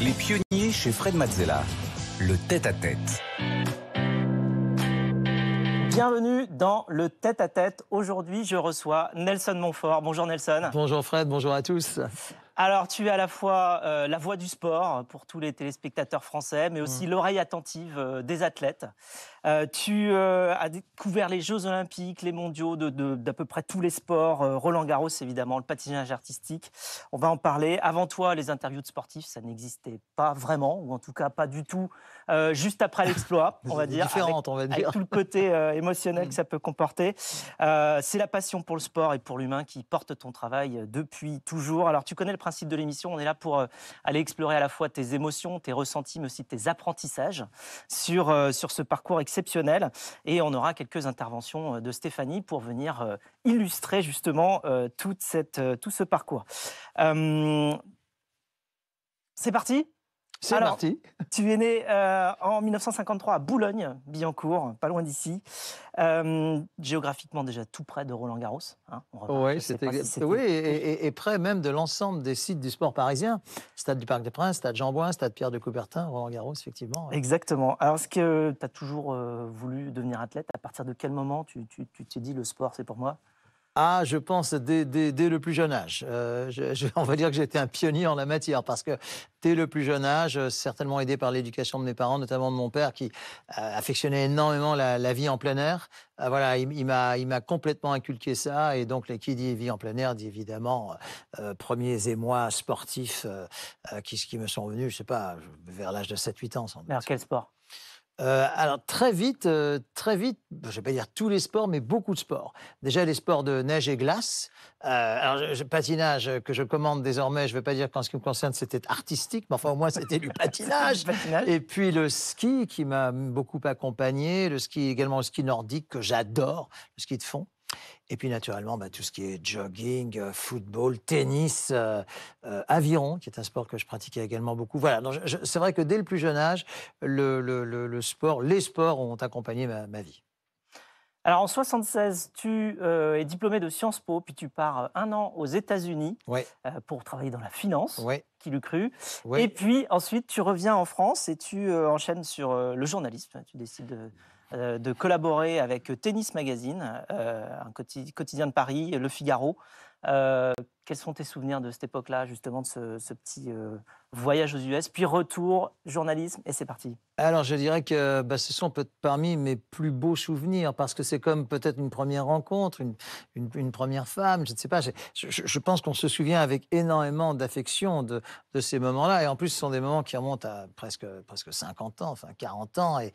Les pionniers chez Fred Mazzella. Le tête-à-tête. Bienvenue dans le tête-à-tête. Aujourd'hui, je reçois Nelson Montfort. Bonjour Nelson. Bonjour Fred, bonjour à tous. Alors, tu es à la fois euh, la voix du sport euh, pour tous les téléspectateurs français, mais aussi mm. l'oreille attentive euh, des athlètes. tu as découvert les Jeux Olympiques, les mondiaux d'à de, peu près tous les sports, Roland Garros évidemment, le patinage artistique. On va en parler. Avant toi, les interviews de sportifs, ça n'existait pas vraiment, ou en tout cas pas du tout, juste après l'exploit, on va dire. Différente, on va dire. Avec tout le côté émotionnel mm. que ça peut comporter. C'est la passion pour le sport et pour l'humain qui porte ton travail depuis toujours. Alors, tu connais le principe de l'émission. On est là pour euh, aller explorer à la fois tes émotions, tes ressentis, mais aussi tes apprentissages sur, euh, sur ce parcours exceptionnel. Et on aura quelques interventions euh, de Stéphanie pour venir illustrer justement toute cette, tout ce parcours. c'est parti c'est parti. Tu es né euh, en 1953 à Boulogne, Billancourt, pas loin d'ici. Euh, géographiquement déjà tout près de Roland Garros. Hein, oui, oui et, près même de l'ensemble des sites du sport parisien. Stade du Parc des Princes, Stade Jean Bouin, Stade Pierre de Coubertin, Roland Garros, effectivement. Exactement. Alors, est-ce que tu as toujours euh, voulu devenir athlète À partir de quel moment tu t'es dit le sport, c'est pour moi ah, je pense, dès, dès, le plus jeune âge. Euh, on va dire que j'étais un pionnier en la matière parce que dès le plus jeune âge, euh, certainement aidé par l'éducation de mes parents, notamment de mon père qui euh, affectionnait énormément la, vie en plein air. voilà, il, il m'a complètement inculqué ça et donc qui dit vie en plein air dit évidemment premiers émois sportifs qui, qui me sont venus, je sais pas, vers l'âge de 7-8 ans quel sport euh, alors très vite, euh, très vite, je ne vais pas dire tous les sports, mais beaucoup de sports. Déjà les sports de neige et glace. Euh, alors patinage que je commande désormais, je ne vais pas dire qu'en ce qui me concerne c'était artistique, mais enfin au moins c'était du patinage. patinage. Et puis le ski qui m'a beaucoup accompagné, le ski également le ski nordique que j'adore, le ski de fond. Et puis naturellement, bah, tout ce qui est jogging, euh, football, tennis, euh, euh, aviron, qui est un sport que je pratiquais également beaucoup. Voilà, c'est vrai que dès le plus jeune âge, le, sport, les sports ont accompagné ma, vie. Alors en 76, tu es diplômé de Sciences Po, puis tu pars un an aux États-Unis pour travailler dans la finance, qui l'eût cru. Et puis ensuite, tu reviens en France et tu enchaînes sur le journalisme. Tu décides de euh, de collaborer avec Tennis Magazine, euh, un quotidien de Paris, Le Figaro, euh, quels sont tes souvenirs de cette époque-là, justement, de ce, petit euh, voyage aux US, puis retour, journalisme, et c'est parti Alors, je dirais que bah, ce sont peut-être parmi mes plus beaux souvenirs, parce que c'est comme peut-être une première rencontre, une, une, première femme, je ne sais pas. Je, pense qu'on se souvient avec énormément d'affection de, ces moments-là, et en plus, ce sont des moments qui remontent à presque, presque 50 ans, enfin 40 ans, et,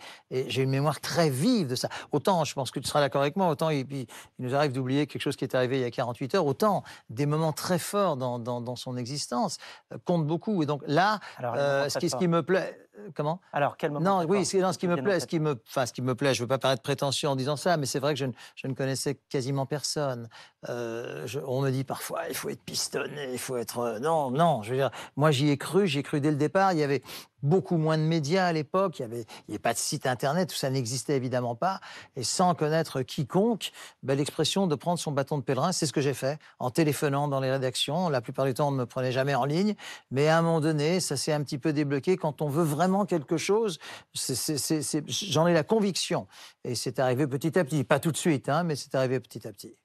j'ai une mémoire très vive de ça. Autant, je pense que tu seras d'accord avec moi, autant il, il nous arrive d'oublier quelque chose qui est arrivé il y a 48 heures, autant des moments très très fort dans, son existence, euh, compte beaucoup. Et donc là, euh, ce, qui, ce qui me plaît, euh, comment Alors, quel moment Non, oui, ce qui me plaît, ce qui me, enfin, ce qui me plaît, je ne veux pas paraître prétentieux en disant ça, mais c'est vrai que je ne, connaissais quasiment personne. Euh, on me dit parfois, il faut être pistonné, il faut être. Euh, non, non, je veux dire, moi j'y ai cru, j'y ai cru dès le départ. Il y avait beaucoup moins de médias à l'époque, il n'y avait, pas de site internet, tout ça n'existait évidemment pas. Et sans connaître quiconque, ben, l'expression de prendre son bâton de pèlerin, c'est ce que j'ai fait en téléphonant dans les rédactions. La plupart du temps, on ne me prenait jamais en ligne, mais à un moment donné, ça s'est un petit peu débloqué quand on veut vraiment vraiment quelque chose. J'en ai la conviction. Et c'est arrivé petit à petit, pas tout de suite, hein, mais c'est arrivé petit à petit.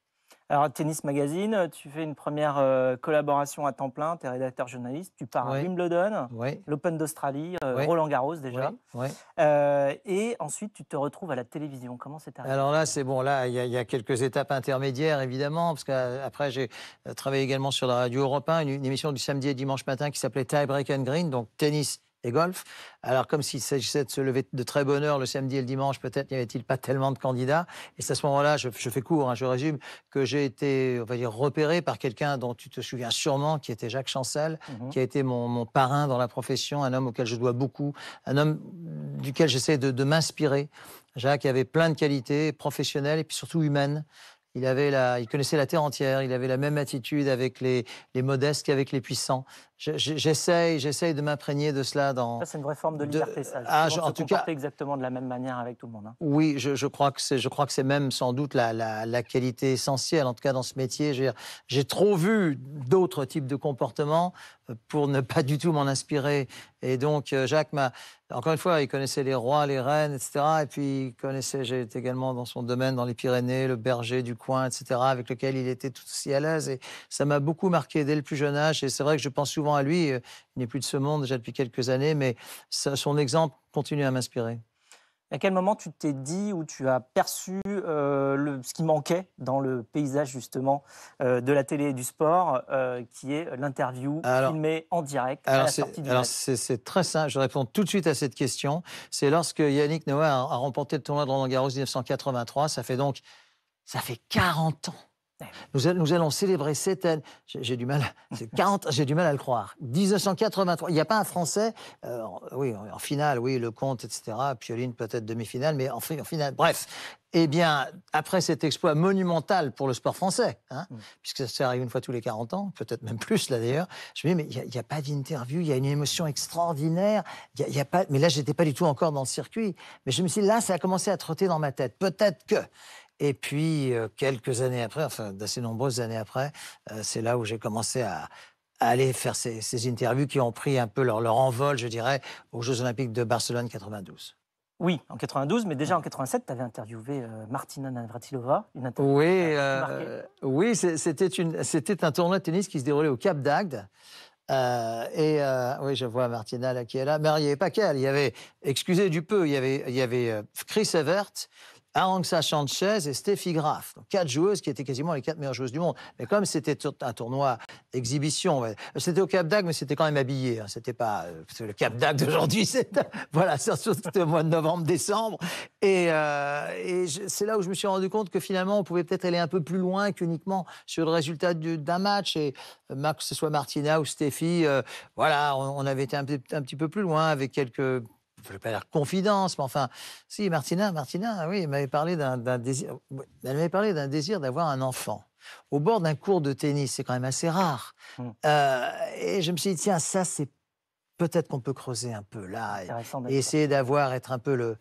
Alors, Tennis Magazine, tu fais une première euh, collaboration à temps plein, tu es rédacteur journaliste, tu pars à Wimbledon, l'Open d'Australie, euh, Roland Garros déjà. Euh, et ensuite, tu te retrouves à la télévision. Comment c'est arrivé Alors là, c'est bon, là, il y, a quelques étapes intermédiaires, évidemment, parce qu'après, j'ai travaillé également sur la radio Europe 1, une, émission du samedi et dimanche matin qui s'appelait Tie Break and Green, donc tennis et golf. Alors, comme s'il s'agissait de se lever de très bonne heure le samedi et le dimanche, peut-être n'y avait-il pas tellement de candidats. Et c'est à ce moment-là, je, fais court, hein, je résume, que j'ai été, on va dire, repéré par quelqu'un dont tu te souviens sûrement, qui était Jacques Chancel, mhm. qui a été mon, parrain dans la profession, un homme auquel je dois beaucoup, un homme duquel j'essaie de, de m'inspirer. Jacques avait plein de qualités professionnelles et puis surtout humaines. Il, avait la, il connaissait la terre entière, il avait la même attitude avec les, les modestes qu'avec les puissants. J'essaye, j'essaie de m'imprégner de cela dans. Ça, c'est une vraie forme de liberté, ça. Ah, en tout cas, exactement de la même manière avec tout le monde. Hein. Oui, je, crois que c'est, je crois que c'est même sans doute la, la, qualité essentielle, en tout cas dans ce métier. J'ai trop vu d'autres types de comportements euh, pour ne pas du tout m'en inspirer. Et donc, euh, Jacques m'a, encore une fois, il connaissait les rois, les reines, etc. Et puis, il connaissait, j'étais également dans son domaine, dans les Pyrénées, le berger du coin, etc., avec lequel il était tout aussi à l'aise. Et ça m'a beaucoup marqué dès le plus jeune âge. Et c'est vrai que je pense souvent à lui. Euh, il n'est plus de ce monde déjà depuis quelques années, mais son exemple continue à m'inspirer. À quel moment tu t'es dit ou tu as perçu euh, ce qui manquait dans le paysage justement euh, de la télé et du sport, euh, qui est l'interview filmée en direct alors à la sortie Alors c'est très simple, je réponds tout de suite à cette question. C'est lorsque Yannick Noah a, remporté le tournoi de Roland Garros 1983, ça fait donc ça fait 40 ans nous, allons célébrer cette année, j'ai du mal, 40, j'ai du mal à le croire. 1983, il n'y a pas un Français, euh, oui, en finale, oui, le compte, etc. Pioline peut-être demi-finale, mais en, finale, bref. Eh bien, après cet exploit monumental pour le sport français, hein, mm. puisque ça arrive une fois tous les 40 ans, peut-être même plus là d'ailleurs, je me dis, mais il n'y a, pas d'interview, il y a une émotion extraordinaire, y a pas, mais là, je n'étais pas du tout encore dans le circuit. Mais je me suis dit, là, ça a commencé à trotter dans ma tête. Peut-être que. Et puis, euh, quelques années après, enfin d'assez nombreuses années après, euh, c'est là où j'ai commencé à, aller faire ces, interviews qui ont pris un peu leur, leur envol, je dirais, aux Jeux Olympiques de Barcelone 92. Oui, en 92, mais déjà en 87, tu avais interviewé euh, Martina Navratilova. Une oui, c'était c'était un tournoi de tennis qui se déroulait au Cap d'Agde. et oui, je vois Martina là, qui est là. Mais il n'y avait pas qu'elle. Il y avait, excusez du peu, il y avait, il y avait Chris Evert, de Sanchez et Steffi Graf. Donc, quatre joueuses qui étaient quasiment les quatre meilleures joueuses du monde. Mais comme c'était un tournoi exhibition, c'était au Cap d'Agde, mais c'était quand même habillé. Hein. C'était pas euh, le Cap d'Agde d'aujourd'hui. C'est, voilà, c'était au mois de novembre, décembre. Et, euh, c'est là où je me suis rendu compte que finalement, on pouvait peut-être aller un peu plus loin qu'uniquement sur le résultat d'un match. Et euh, que ce soit Martina ou Steffi, voilà, on, avait été un petit peu plus loin avec quelques je ne pas dire confidence, mais enfin, si, Martina, Martina, oui, elle m'avait parlé d'un désir, elle parlé d'un désir d'avoir un enfant au bord d'un cours de tennis, c'est quand même assez rare. Hum. Euh, et je me suis dit, tiens, ça, c'est peut-être qu'on peut creuser un peu là et essayer d'avoir, être un peu le,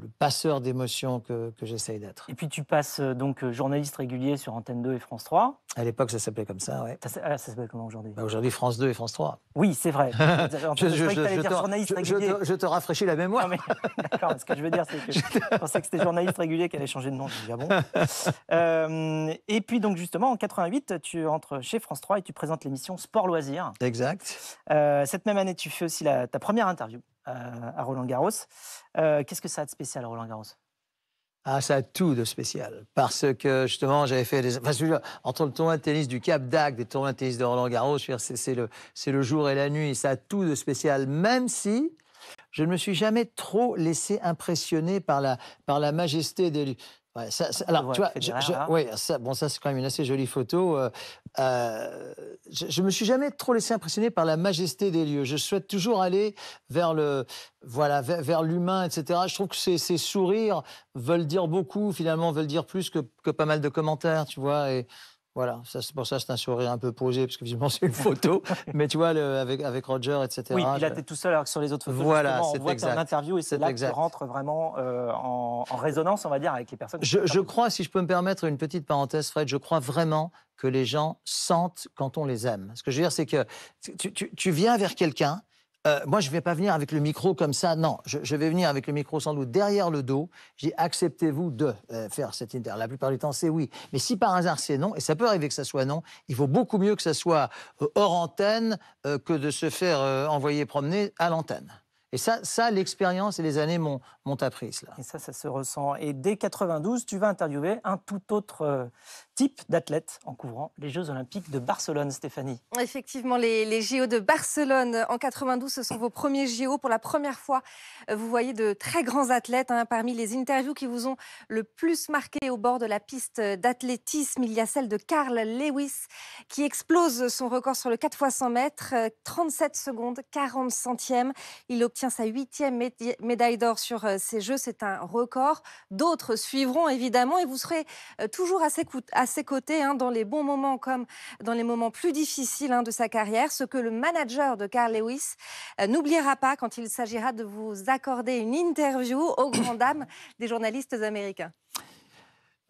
le passeur d'émotions que, j'essaye d'être. Et puis tu passes euh, donc euh, journaliste régulier sur Antenne 2 et France 3. À l'époque, ça s'appelait comme ça, ouais. Ça, ah, s'appelle comment aujourd'hui bah, Aujourd'hui, France 2 et France 3. Oui, c'est vrai. je, te rafraîchis la mémoire. D'accord, ce que je veux dire, c'est que je pensais que c'était journaliste régulier qui allait changer de nom. Ah bon euh, et puis donc justement, en 88, tu entres chez France 3 et tu présentes l'émission Sport Loisirs. Exact. cette même année, tu fais aussi ta première interview à Roland Garros. Euh, qu'est-ce que ça a de spécial, Roland Garros ah, ça a tout de spécial. Parce que, justement, j'avais fait des. entre le tournoi de tennis du Cap d'Agde et le de tennis de Roland-Garros, c'est le, le jour et la nuit. Ça a tout de spécial. Même si je ne me suis jamais trop laissé impressionner par la, par la majesté des, Ouais, ça, ah, alors, tu je, hein. bon, ça c'est quand même une assez jolie photo. Euh, euh, je, me suis jamais trop laissé impressionner par la majesté des lieux. Je souhaite toujours aller vers le, voilà, vers, l'humain, etc. Je trouve que ces, sourires veulent dire beaucoup, finalement, veulent dire plus que, que pas mal de commentaires, tu vois. Et voilà, c'est pour ça c'est un sourire un peu posé, parce que visiblement c'est une photo. mais tu vois, le, avec, avec Roger, etc. Oui, il était tout seul, alors que sur les autres photos, voilà, on voit exact. que interview et c'est là que tu rentres vraiment euh, en, résonance, on va dire, avec les personnes. Je, crois, si je peux me permettre une petite parenthèse, Fred, je crois vraiment que les gens sentent quand on les aime. Ce que je veux dire, c'est que tu viens vers quelqu'un, euh, moi, je ne vais pas venir avec le micro comme ça. Non, je, vais venir avec le micro sans doute derrière le dos. J'ai acceptez-vous de euh, faire cette interview. La plupart du temps, c'est oui. Mais si par hasard c'est non, et ça peut arriver que ça soit non, il vaut beaucoup mieux que ça soit euh, hors antenne que de se faire envoyer promener à l'antenne. Et ça, ça l'expérience et les années m'ont appris cela. Et ça, ça se ressent. Et dès 92, tu vas interviewer un tout autre type d'athlète en couvrant les Jeux Olympiques de Barcelone, Stéphanie. Effectivement, les, les, JO de Barcelone en 92, ce sont vos premiers JO. Pour la première fois, euh, vous voyez de très grands athlètes. Hein, parmi les interviews qui vous ont le plus marqué au bord de la piste d'athlétisme, il y a celle de Carl Lewis qui explose son record sur le 4 x 100 mètres, 37 euh, secondes, 40 centièmes. Il obtient sa huitième médaille d'or sur euh, ces Jeux. C'est un record. D'autres suivront évidemment et vous serez toujours à ses, à à ses côtés hein, dans les bons moments comme dans les moments plus difficiles hein, de sa carrière, ce que le manager de Carl Lewis euh, n'oubliera pas quand il s'agira de vous accorder une interview aux grandes dames des journalistes américains.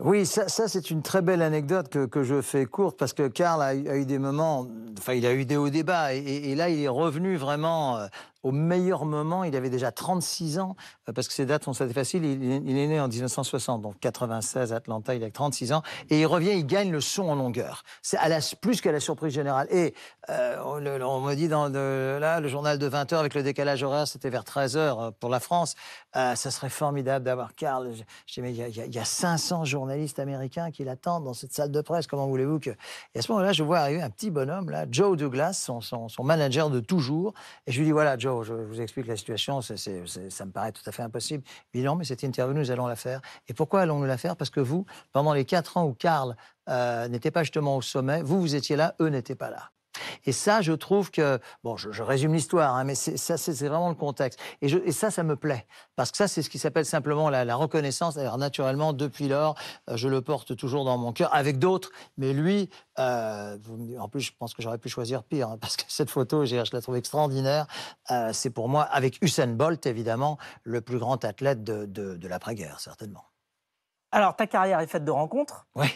Oui, ça, c'est une très belle anecdote que, je fais courte parce que Carl a, eu des moments, enfin il a eu des hauts débats et là il est revenu vraiment euh, au meilleur moment. Il avait déjà 36 ans, euh, parce que ces dates sont assez faciles. Il, est né en 1960, donc 96, Atlanta, il a 36 ans. Et il revient, il gagne le son en longueur. C'est à la, plus qu'à la surprise générale. Et euh, on, me dit dans le, là, le journal de 20h, avec le décalage horaire, c'était vers 13h euh, pour la France. ça serait formidable d'avoir Carl, Je, dis, mais il y, a, 500 journalistes américains qui l'attendent dans cette salle de presse. Comment voulez-vous que. Et à ce moment-là, je vois arriver un petit bonhomme, là, Joe Douglas, son, son manager de toujours. Et je lui dis, voilà, Joe, je vous explique la situation, ça me paraît tout à fait impossible. Non, mais cette interview, nous allons la faire. Et pourquoi allons-nous la faire Parce que vous, pendant les quatre ans où Karl euh, n'était pas justement au sommet, vous, vous étiez là, eux n'étaient pas là. Et ça, je trouve que, bon, je, résume l'histoire, hein, mais ça, c'est vraiment le contexte. Et, ça, ça me plaît, parce que ça, c'est ce qui s'appelle simplement la, la reconnaissance. Alors, naturellement, depuis lors, euh, je le porte toujours dans mon cœur, avec d'autres, mais lui, euh, en plus, je pense que j'aurais pu choisir pire, hein, parce que cette photo, je la trouve extraordinaire. Euh, c'est pour moi, avec Usain Bolt, évidemment, le plus grand athlète de, l'après-guerre, certainement. Alors, ta carrière est faite de rencontres, Oui.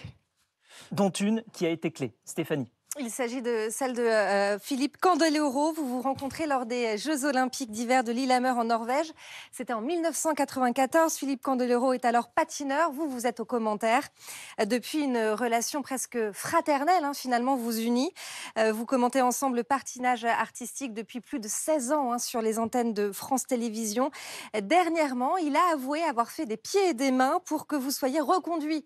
dont une qui a été clé, Stéphanie. Il s'agit de celle de euh, euh, Philippe Candeloro. Vous vous rencontrez lors des euh, Jeux Olympiques d'hiver de Lillehammer en Norvège. C'était en 1994. Philippe Candeloro est alors patineur. Vous, vous êtes au commentaire. Depuis une relation presque fraternelle, hein, finalement, vous unis. vous commentez ensemble le patinage artistique depuis plus de 16 ans hein, sur les antennes de France Télévisions. Dernièrement, il a avoué avoir fait des pieds et des mains pour que vous soyez reconduit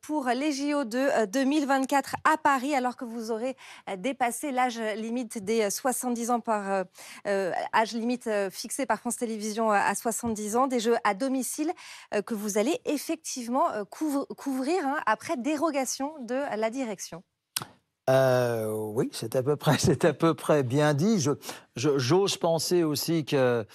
pour les JO de 2024 à Paris, alors que vous aurez euh, dépasser l'âge limite des 70 euh, ans par euh, âge limite fixé par France Télévisions à 70 ans, des jeux à domicile que vous allez effectivement couvrir hein, après dérogation de la direction. oui, c'est à peu près, c'est à peu près bien dit. Je, j'ose penser aussi que,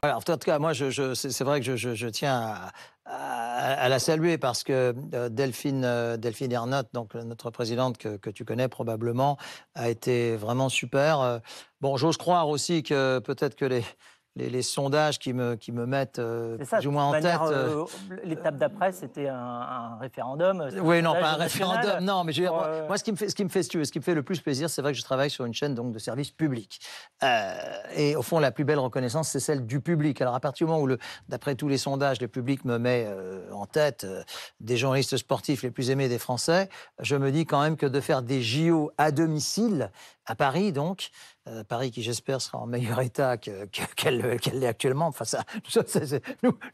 voilà, en tout cas, moi, je, c'est vrai que je, je tiens à, à, la saluer parce que euh, Delphine, euh, Delphine donc euh, notre présidente que, tu connais probablement, a été vraiment super. Bon, j'ose croire aussi que peut-être que les les, sondages qui me, qui me mettent du euh, moins en tête. Euh, euh, l'étape d'après, c'était un, référendum. Oui, non, pas un référendum. Non, mais je veux dire, moi, ce qui me fait, ce qui me fait, qui me fait le plus plaisir, c'est vrai que je travaille sur une chaîne donc de service public. et au fond, la plus belle reconnaissance, c'est celle du public. Alors à partir du moment où, d'après tous les sondages, le public me met en tête des journalistes sportifs les plus aimés des Français, je me dis quand même que de faire des JO à domicile à Paris, donc, euh, Paris qui, j'espère, sera en meilleur état qu'elle l'est actuellement. Enfin, ça,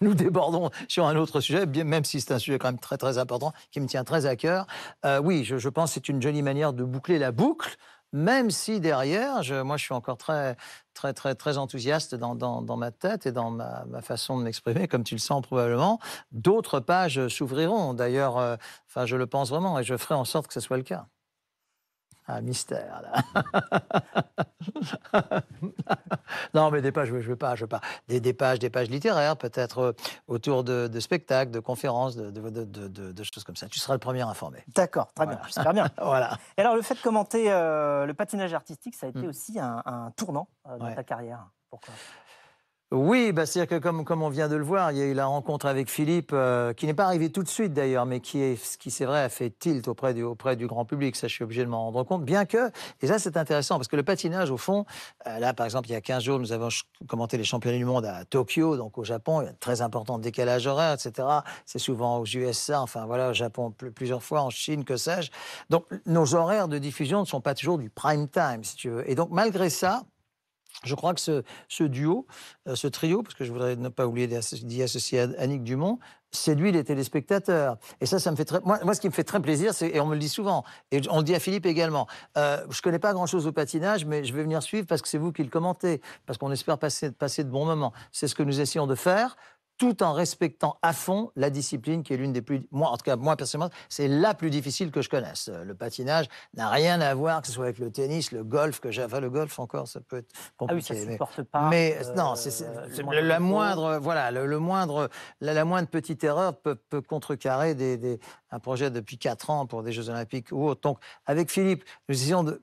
nous, débordons sur un autre sujet, bien, même si c'est un sujet quand même très très important qui me tient très à cœur. Euh, oui, je, pense que c'est une jolie manière de boucler la boucle, même si derrière, je, moi je suis encore très très très très enthousiaste dans, ma tête et dans ma, façon de m'exprimer, comme tu le sens probablement. D'autres pages s'ouvriront. D'ailleurs, euh, enfin, je le pense vraiment et je ferai en sorte que ce soit le cas un mystère. Là. non, mais des pages, je veux pas, je veux pas. Des, pages, des pages littéraires, peut-être euh, autour de, spectacles, de conférences, de, de, choses comme ça. Tu seras le premier informé. D'accord, très bien, j'espère bien. voilà. Et alors, le fait de commenter euh, le patinage artistique, ça a été hmm. aussi un, tournant euh, dans ta carrière. Pourquoi oui, bah, c'est-à-dire que comme, on vient de le voir, il y a eu la rencontre avec Philippe, euh, qui n'est pas arrivé tout de suite d'ailleurs, mais qui, est, qui c'est vrai, a fait tilt auprès du, auprès du grand public. Ça, je suis obligé de m'en rendre compte. Bien que, et ça c'est intéressant, parce que le patinage, au fond, euh, là par exemple, il y a 15 jours, nous avons commenté les championnats du monde à Tokyo, donc au Japon, il y a un très important décalage horaire, etc. C'est souvent aux USA, enfin voilà, au Japon plusieurs fois, en Chine, que sais-je. Donc nos horaires de diffusion ne sont pas toujours du prime time, si tu veux. Et donc malgré ça, je crois que ce, duo, euh, ce trio, parce que je voudrais ne pas oublier d'y associer Annick Dumont, séduit les téléspectateurs. Et ça, ça me fait très... Moi, ce qui me fait très plaisir, c'est, et on me le dit souvent, et on le dit à Philippe également, euh, je connais pas grand-chose au patinage, mais je vais venir suivre parce que c'est vous qui le commentez, parce qu'on espère passer, passer de bons moments. C'est ce que nous essayons de faire tout en respectant à fond la discipline qui est l'une des plus, moi en tout cas moi personnellement, c'est la plus difficile que je connaisse. Euh, le patinage n'a rien à voir que ce soit avec le tennis, le golf que j'avais, le golf encore ça peut être compliqué. Ah oui, ça mais, pas. Mais euh, non, c'est la moindre, voilà, le, moindre, la, moindre petite erreur peut, contrecarrer des, un projet depuis quatre ans pour des Jeux Olympiques ou autre. Donc avec Philippe, nous essayons de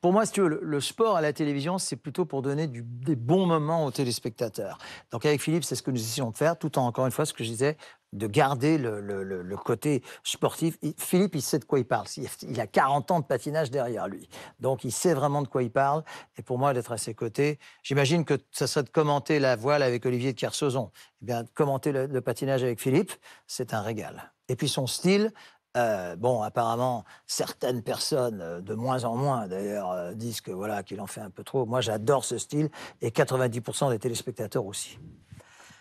pour moi, si tu veux, le, sport à la télévision, c'est plutôt pour donner des bons moments aux téléspectateurs. Donc avec Philippe, c'est ce que nous essayons de faire, tout en, encore une fois, ce que je disais, de garder le, côté sportif. Philippe, il sait de quoi il parle. Il a 40 ans de patinage derrière lui. Donc, il sait vraiment de quoi il parle. Et pour moi, d'être à ses côtés, j'imagine que ça serait de commenter la voile avec Olivier de Kersauzon. Eh bien, commenter le, le patinage avec Philippe, c'est un régal. Et puis son style, euh, bon, apparemment, certaines personnes, euh, de moins en moins d'ailleurs, euh, disent que voilà qu'il en fait un peu trop. Moi, j'adore ce style et 90% des téléspectateurs aussi.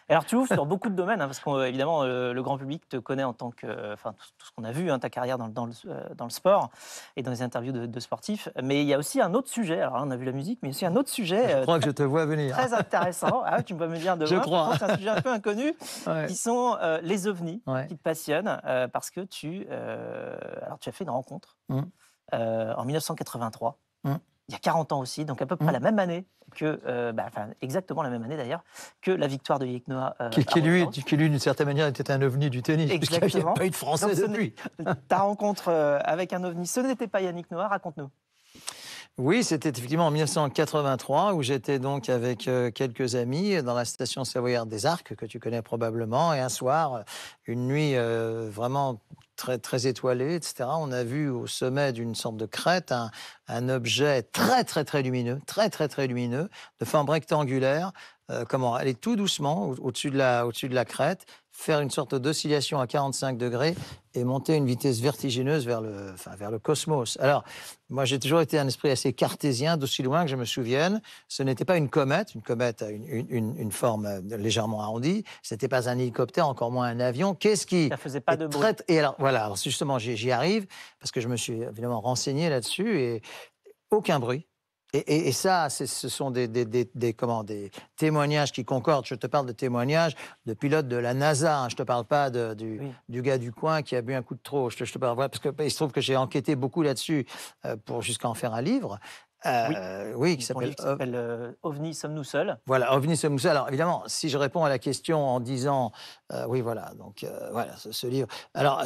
Alors tu ouvres sur beaucoup de domaines, hein, parce qu'évidemment, euh, le grand public te connaît en tant que. Euh, enfin, tout ce qu'on a vu, hein, ta carrière dans, dans, le, euh, dans, le, sport et dans les interviews de, sportifs. Mais il y a aussi un autre sujet. Alors on a vu la musique, mais aussi un autre sujet. Je crois que je te vois venir. Très intéressant. ah, tu me me dire de Je crois. C'est un sujet un peu inconnu, qui sont les ovnis, qui te passionnent, parce que tu. alors tu as fait une rencontre hum. en 1983. Mmh. Hum il y a 40 ans aussi, donc à peu près mm. la même année que, euh, bah, enfin, exactement la même année d'ailleurs, que la victoire de Yannick Noah. Euh, qui, lui, d'une certaine manière, était un ovni du tennis, puisqu'il n'y pas eu de Français depuis. Ta rencontre euh, avec un ovni, ce n'était pas Yannick Noah, raconte-nous. Oui, c'était effectivement en 1983 où j'étais donc avec quelques amis dans la station savoyarde des Arcs que tu connais probablement et un soir, une nuit vraiment très, étoilé, etc., on a vu au sommet d'une sorte de crête un, objet très, très, très lumineux, très, très, très lumineux, de forme rectangulaire, euh, comment aller tout doucement au-dessus de, de la crête, faire une sorte d'oscillation à 45 degrés et monter une vitesse vertigineuse vers le, vers le cosmos. Alors, moi, j'ai toujours été un esprit assez cartésien, d'aussi loin que je me souvienne. Ce n'était pas une comète, une comète a une, forme euh, légèrement arrondie. Ce n'était pas un hélicoptère, encore moins un avion. Qu'est-ce qui... Ça faisait pas de bruit. Et alors, voilà, justement, j'y arrive, parce que je me suis évidemment renseigné là-dessus, et aucun bruit et, ça, ce sont des, des, des, des témoignages qui concordent. Je te parle de témoignages de pilotes de la NASA. Hein. Je ne te parle pas du, gars du coin qui a bu un coup de trop. Je te, parle, parce se trouve que j'ai enquêté beaucoup là-dessus euh, pour jusqu'à en faire un livre. Euh, oui. qui s'appelle euh, OVNI, sommes-nous seuls Voilà, OVNI, sommes-nous seuls. Alors évidemment, si je réponds à la question en disant, oui, voilà, donc voilà, ce, ce livre. Alors,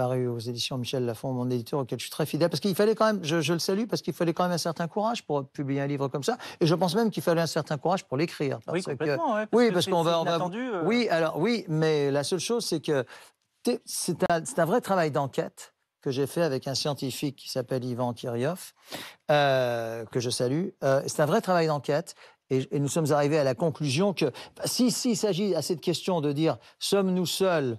paru aux éditions Michel Lafon, mon éditeur, auquel je suis très fidèle, parce qu'il fallait quand même, je, le salue, parce qu'il fallait quand même un certain courage pour publier un livre comme ça, et je pense même qu'il fallait un certain courage pour l'écrire. Oui, complètement, parce oui, parce qu'on va, on va euh. oui, alors oui, mais la seule chose, c'est que c'est un, vrai travail d'enquête que j'ai fait avec un scientifique qui s'appelle Ivan Kiryov, euh, que je salue. Euh, c'est un vrai travail d'enquête. Et, nous sommes arrivés à la conclusion que si s'il s'agit à cette question de dire sommes-nous seuls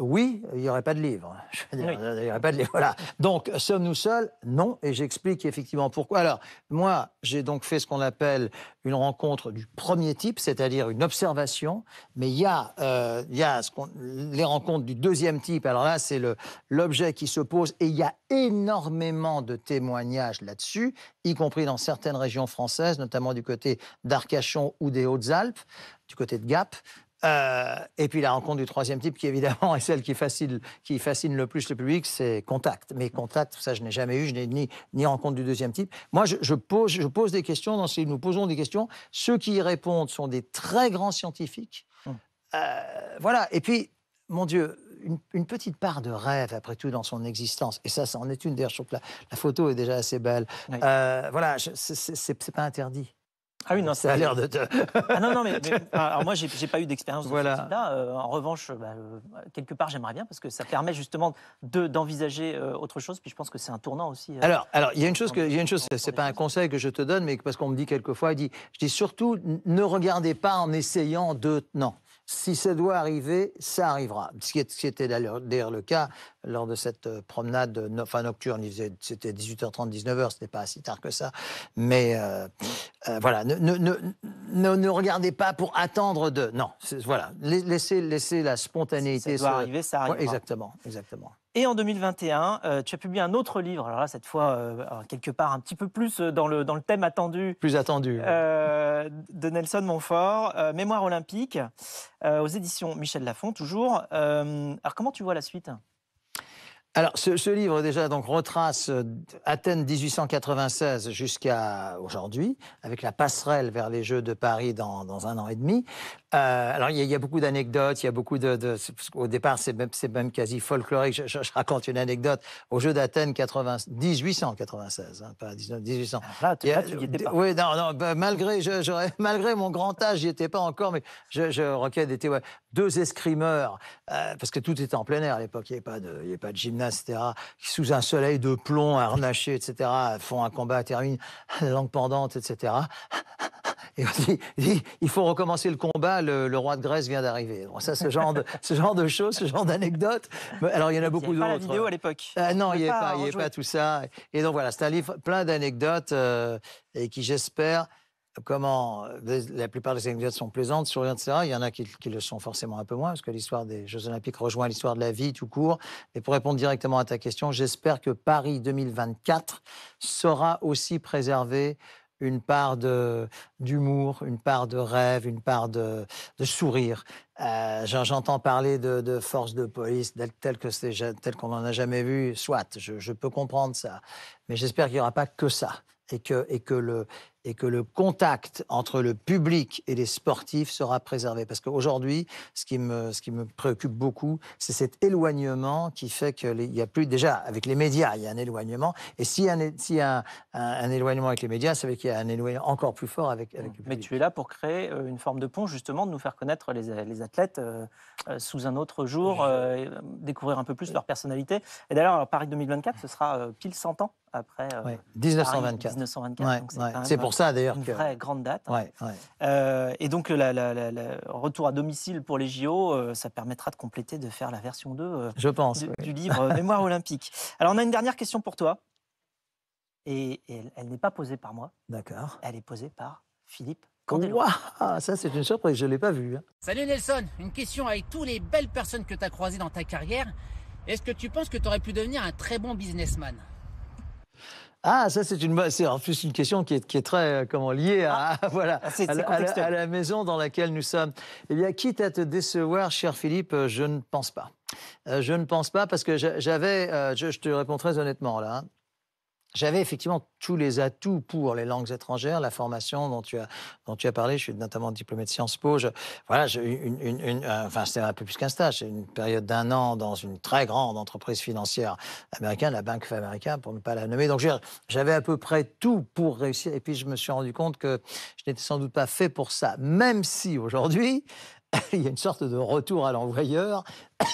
oui, il n'y aurait pas de livre. aurait pas de Voilà. Donc, sommes-nous seuls Non, et j'explique effectivement pourquoi. Alors, moi, j'ai donc fait ce qu'on appelle une rencontre du premier type, c'est-à-dire une observation, mais il y a, euh, y a les rencontres du deuxième type. Alors là, c'est l'objet qui se pose, et il y a énormément de témoignages là-dessus, y compris dans certaines régions françaises, notamment du côté d'Arcachon ou des Hautes-Alpes, du côté de Gap, euh, et puis la rencontre du troisième type, qui évidemment est celle qui fascine, qui fascine le plus le public, c'est Contact. Mais Contact, ça je n'ai jamais eu, je n'ai ni, ni rencontre du deuxième type. Moi, je, pose, je pose des questions, dans nous posons des questions. Ceux qui y répondent sont des très grands scientifiques. Hum. Euh, voilà, et puis, mon Dieu, une, petite part de rêve, après tout, dans son existence. Et ça, ça en est une. D'ailleurs, je trouve la, photo est déjà assez belle. Euh, voilà, c'est pas interdit. Ah oui, non, ça a l'air de ah non, non, mais, alors moi, j'ai pas eu d'expérience de là euh, en revanche, bah, euh, quelque part, j'aimerais bien parce que ça permet justement d'envisager de, euh, autre chose. Puis je pense que c'est un tournant aussi. alors, alors, il y a une chose que, il une chose, c'est pas un conseil que je te donne, mais parce qu'on me dit quelquefois, il je dis surtout, ne regardez pas en essayant de, non si ça doit arriver, ça arrivera. Ce qui était d'ailleurs le cas lors de cette euh, promenade enfin nocturne. C'était 18h30, 19h, n'était pas si tard que ça. Mais euh, euh, voilà, ne, regardez pas pour attendre de. Non, voilà, laissez, la spontanéité. ça doit arriver, ça arrivera. exactement, exactement. Et en 2021, euh, tu as publié un autre livre, alors là, cette fois, euh, quelque part un petit peu plus euh, dans le, dans le thème attendu. Plus attendu. de Nelson Montfort, Mémoire olympique, aux éditions Michel Lafon, toujours. alors, comment tu vois la suite alors, ce, livre, déjà, donc, retrace Athènes 1896 jusqu'à aujourd'hui, avec la passerelle vers les Jeux de Paris dans, dans un an et demi. Euh, alors, il y, a beaucoup d'anecdotes, il y a beaucoup de. au départ, c'est même, même, quasi folklorique. Je, raconte une anecdote. Au jeu d'Athènes 1896, hein, pas 1800. Ah, là, tu, Oui, non, non bah, malgré, malgré mon grand âge, j'y étais pas encore, mais je, requête était ouais, deux escrimeurs, euh, parce que tout était en plein air à l'époque, il n'y avait, pas de gymnase, etc., qui, sous un soleil de plomb, harnachés, etc., font un combat, terminent, langue pendante, etc et dit, il faut recommencer le combat, le, roi de Grèce vient d'arriver. Bon, ça, ce genre de, ce genre de choses, ce genre d'anecdotes. Alors, il y en a beaucoup d'autres. Pas la vidéo à l'époque. Ah, non, il n'y avait pas, pas tout ça. Et donc voilà, c'est un livre plein d'anecdotes euh, et qui, j'espère, comment euh, la plupart des anecdotes sont plaisantes, souriantes, etc. Il y en a qui, le sont forcément un peu moins, parce que l'histoire des Jeux Olympiques rejoint l'histoire de la vie tout court. Et pour répondre directement à ta question, j'espère que Paris 2024 sera aussi préservé une part d'humour, une part de rêve, une part de, sourire. Euh, j'entends parler de, de forces de police telles qu'on qu'on n'en a jamais vu. Soit, je, peux comprendre ça. Mais j'espère qu'il n'y aura pas que ça et que, et que le, et que le contact entre le public et les sportifs sera préservé. Parce qu'aujourd'hui, ce, qui me, ce qui me préoccupe beaucoup, c'est cet éloignement qui fait qu'il n'y a plus, déjà avec les médias, il y a un éloignement. Et s'il y a un, un, éloignement avec les médias, ça veut qu'il y a un éloignement encore plus fort avec, le public. Mais tu es là pour créer euh, une forme de pont, justement, de nous faire connaître les, les athlètes euh, euh, sous un autre jour, découvrir un peu plus leur personnalité. Et d'ailleurs, Paris 2024, ce sera pile 100 ans après. 1924. c'est pour pour ça d'ailleurs. Une vraie grande date. Hein. Ouais, euh, et donc, le retour à domicile pour les JO, euh, ça permettra de compléter, de faire la version 2 euh, Je pense, du livre Mémoire olympique. Alors, on a une dernière question pour toi. Et, elle, n'est pas posée par moi. D'accord. Elle est posée par Philippe Candelo. Ah, ça, c'est une surprise, je ne l'ai pas vu. Hein. Salut Nelson, une question avec toutes les belles personnes que tu as croisées dans ta carrière. Est-ce que tu penses que tu aurais pu devenir un très bon businessman ah, ça, c'est une, c'est en plus une question qui est, qui est très euh, comment, liée à, ah, voilà, à, la, maison dans laquelle nous sommes. Eh bien, quitte à te décevoir, cher Philippe, euh, je ne pense pas. Euh, je ne pense pas parce que j'avais, je, je, te réponds très honnêtement là, hein. J'avais effectivement tous les atouts pour les langues étrangères, la formation dont tu as, dont tu as parlé. Je suis notamment diplômé de Sciences Po. voilà, une, euh, c'était un peu plus qu'un stage. C'est une période d'un an dans une très grande entreprise financière américaine, la Banque of America, pour ne pas la nommer. Donc, j'avais à peu près tout pour réussir. Et puis, je me suis rendu compte que je n'étais sans doute pas fait pour ça, même si aujourd'hui, il y a une sorte de retour à l'envoyeur,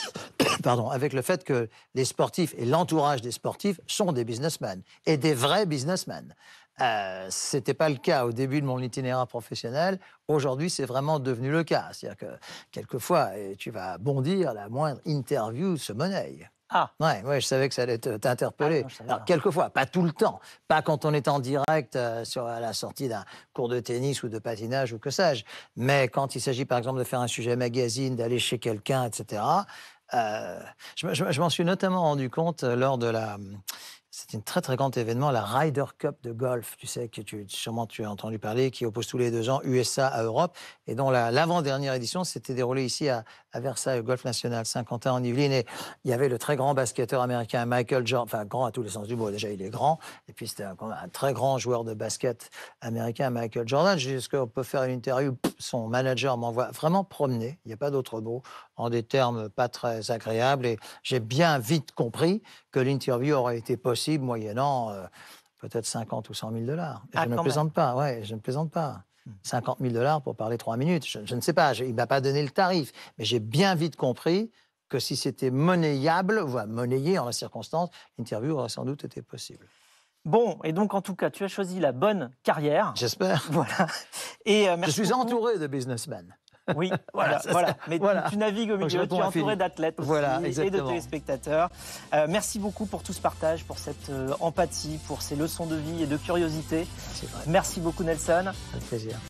pardon, avec le fait que les sportifs et l'entourage des sportifs sont des businessmen et des vrais businessmen. Euh, Ce n'était pas le cas au début de mon itinéraire professionnel. Aujourd'hui, c'est vraiment devenu le cas. C'est-à-dire que quelquefois, tu vas bondir la moindre interview se monnaie. Ah. Ouais, ouais, je savais que ça allait t'interpeller. Ah, quelquefois, pas tout le temps, pas quand on est en direct euh, sur, à la sortie d'un cours de tennis ou de patinage ou que sais-je, mais quand il s'agit par exemple de faire un sujet magazine, d'aller chez quelqu'un, etc. Euh, je, m'en suis notamment rendu compte euh, lors de la. c'est un très très grand événement, la Ryder Cup de golf, tu sais, que tu, sûrement tu as entendu parler, qui oppose tous les deux ans USA à Europe, et dont l'avant-dernière édition s'était déroulée ici à, à Versailles, au Golf National Saint-Quentin en Yvelines. Et il y avait le très grand basketteur américain Michael Jordan, enfin grand à tous les sens du mot, déjà il est grand. Et puis c'était un, très grand joueur de basket américain, Michael Jordan. qu'on peut faire une interview, son manager m'envoie vraiment promener, il n'y a pas d'autre mot, en des termes pas très agréables. Et j'ai bien vite compris que l'interview aurait été possible moyennant. Euh, peut-être 50 ou 100 000 dollars. Ah, je ne plaisante pas, ouais, je ne plaisante pas. 50 000 dollars pour parler trois minutes. Je, ne sais pas, il ne m'a pas donné le tarif. Mais j'ai bien vite compris que si c'était monnayable, voire monnayé en la circonstance, l'interview aurait sans doute été possible. Bon, et donc en tout cas, tu as choisi la bonne carrière. J'espère. Voilà. Et euh, je suis entouré de businessmen. Oui, voilà. voilà. Mais Tu, navigues au milieu, tu es entouré d'athlètes et de téléspectateurs. Euh, merci beaucoup pour tout ce partage, pour cette euh, empathie, pour ces leçons de vie et de curiosité. Merci beaucoup Nelson. Avec plaisir.